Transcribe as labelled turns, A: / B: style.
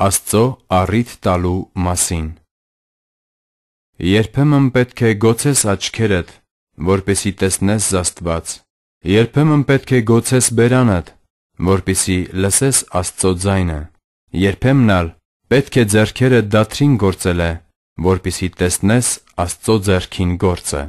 A: Աստծո առիթ տալու մասին
B: Երբեմն պետք է գոցես աչքերդ, որպեսի տեսնես Աստված։ Երբեմն պետք է գոցես բերանդ, որպեսի լսես Աստծո ձայնը։ Երբեմն ալ պետք է ձեռքերդ դաթրին գործել է, որպեսի տեսնես Աստծո ձեռքին գործը։